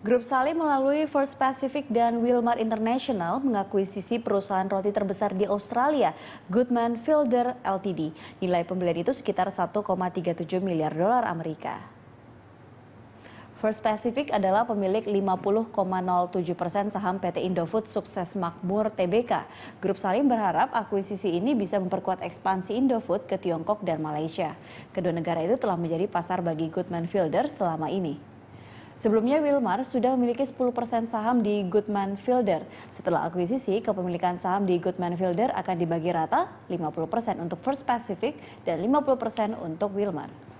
Grup Salim melalui First Pacific dan Wilmar International mengakuisisi perusahaan roti terbesar di Australia, Goodman Fielder Ltd. Nilai pembelian itu sekitar 1,37 miliar dolar Amerika. First Pacific adalah pemilik 50,07 persen saham PT Indofood Sukses Makmur TBK. Grup Salim berharap akuisisi ini bisa memperkuat ekspansi Indofood ke Tiongkok dan Malaysia. Kedua negara itu telah menjadi pasar bagi Goodman Fielder selama ini. Sebelumnya Wilmar sudah memiliki 10% saham di Goodman Fielder. Setelah akuisisi, kepemilikan saham di Goodman Fielder akan dibagi rata 50% untuk First Pacific dan 50% untuk Wilmar.